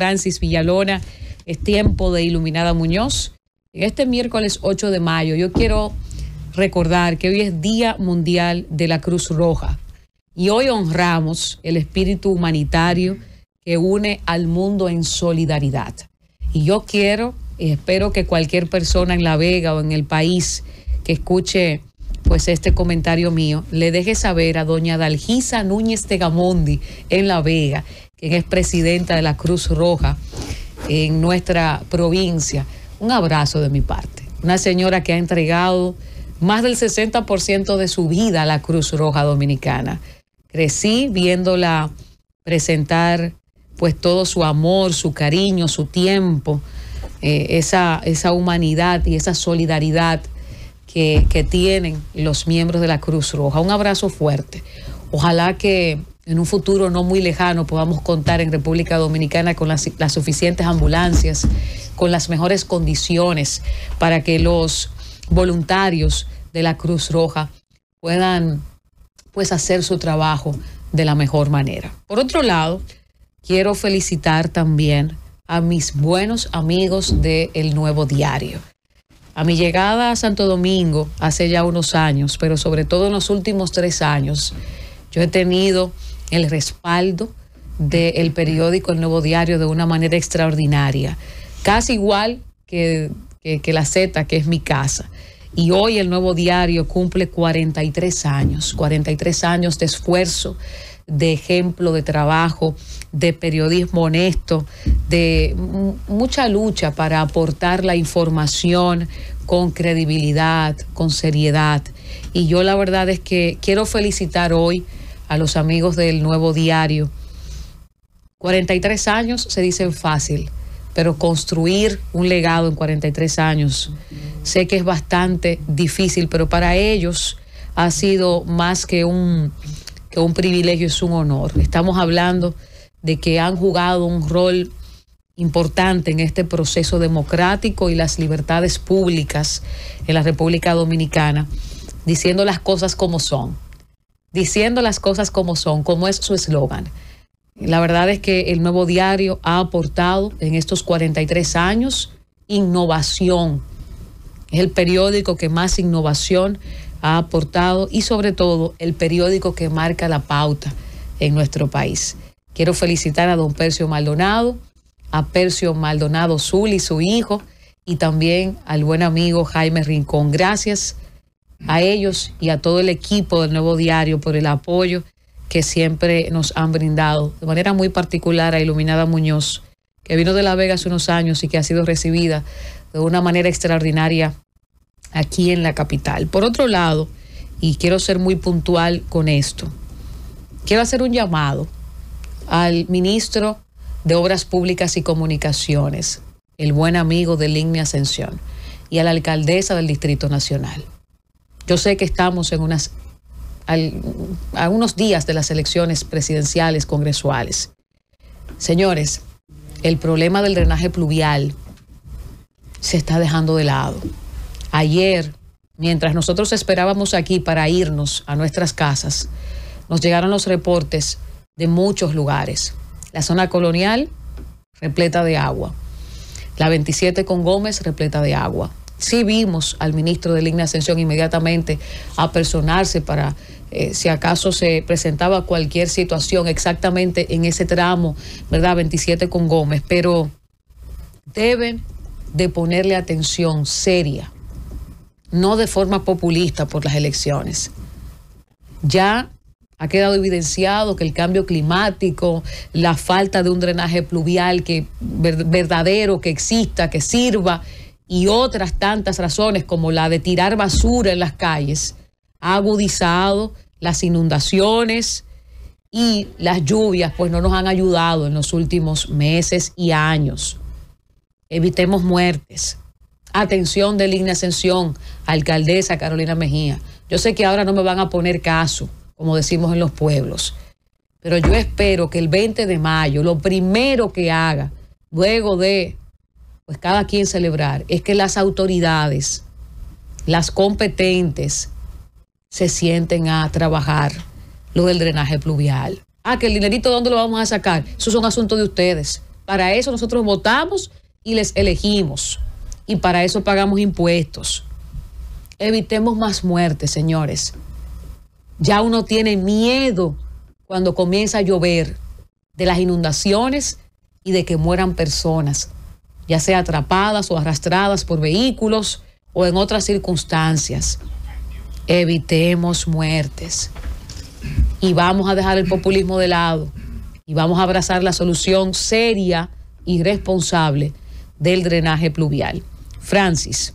Francis Villalona, es tiempo de Iluminada Muñoz. este miércoles 8 de mayo yo quiero recordar que hoy es Día Mundial de la Cruz Roja y hoy honramos el espíritu humanitario que une al mundo en solidaridad. Y yo quiero y espero que cualquier persona en La Vega o en el país que escuche pues este comentario mío, le deje saber a doña Dalgisa Núñez de en La Vega quien es presidenta de la Cruz Roja en nuestra provincia. Un abrazo de mi parte. Una señora que ha entregado más del 60% de su vida a la Cruz Roja Dominicana. Crecí viéndola presentar pues todo su amor, su cariño, su tiempo, eh, esa, esa humanidad y esa solidaridad que tienen los miembros de la Cruz Roja. Un abrazo fuerte. Ojalá que en un futuro no muy lejano podamos contar en República Dominicana con las, suficientes ambulancias, con las mejores condiciones para que los voluntarios de la Cruz Roja puedan pues hacer su trabajo de la mejor manera. Por otro lado, quiero felicitar también a mis buenos amigos de El Nuevo Diario. A mi llegada a Santo Domingo hace ya unos años, pero sobre todo en los últimos tres años, yo he tenido el respaldo del periódico El Nuevo Diario de una manera extraordinaria, casi igual que, que la Z, que es mi casa. Y hoy el Nuevo Diario cumple 43 años, 43 años de esfuerzo, de ejemplo, de trabajo, de periodismo honesto, de mucha lucha para aportar la información con credibilidad, con seriedad. Y yo la verdad es que quiero felicitar hoy a los amigos del nuevo diario. 43 años se dicen fácil, pero construir un legado en 43 años sé que es bastante difícil, pero para ellos ha sido más que un, que un privilegio, es un honor. Estamos hablando de que han jugado un rol importante en este proceso democrático y las libertades públicas en la República Dominicana, diciendo las cosas como son diciendo las cosas como son, como es su eslogan. La verdad es que el nuevo diario ha aportado en estos 43 años innovación. Es el periódico que más innovación ha aportado y sobre todo el periódico que marca la pauta en nuestro país. Quiero felicitar a don Percio Maldonado, a Percio Maldonado Zul y su hijo, y también al buen amigo Jaime Rincón. Gracias a ellos y a todo el equipo del Nuevo Diario por el apoyo que siempre nos han brindado, de manera muy particular a Iluminada Muñoz, que vino de La Vega hace unos años y que ha sido recibida de una manera extraordinaria aquí en la capital. Por otro lado, y quiero ser muy puntual con esto, quiero hacer un llamado al ministro de Obras Públicas y Comunicaciones, el buen amigo de Ligne Ascensión, y a la alcaldesa del Distrito Nacional. Yo sé que estamos en unas unos días de las elecciones presidenciales, congresuales. Señores, el problema del drenaje pluvial se está dejando de lado. Ayer, mientras nosotros esperábamos aquí para irnos a nuestras casas, nos llegaron los reportes de muchos lugares. La zona colonial repleta de agua. La 27 con Gómez repleta de agua. Sí vimos al ministro de línea Ascensión inmediatamente a personarse para eh, si acaso se presentaba cualquier situación exactamente en ese tramo, ¿verdad? 27 con Gómez, pero deben de ponerle atención seria, no de forma populista por las elecciones. Ya ha quedado evidenciado que el cambio climático, la falta de un drenaje pluvial que, verdadero, que exista, que sirva, y otras tantas razones como la de tirar basura en las calles ha agudizado las inundaciones y las lluvias pues no nos han ayudado en los últimos meses y años. Evitemos muertes. Atención de Ligna Ascensión, alcaldesa Carolina Mejía. Yo sé que ahora no me van a poner caso, como decimos en los pueblos, pero yo espero que el 20 de mayo, lo primero que haga, luego de pues cada quien celebrar, es que las autoridades, las competentes, se sienten a trabajar lo del drenaje pluvial. Ah, que el dinerito, ¿dónde lo vamos a sacar? Eso es un asunto de ustedes. Para eso nosotros votamos y les elegimos. Y para eso pagamos impuestos. Evitemos más muertes, señores. Ya uno tiene miedo cuando comienza a llover de las inundaciones y de que mueran personas ya sea atrapadas o arrastradas por vehículos o en otras circunstancias. Evitemos muertes y vamos a dejar el populismo de lado y vamos a abrazar la solución seria y responsable del drenaje pluvial. Francis.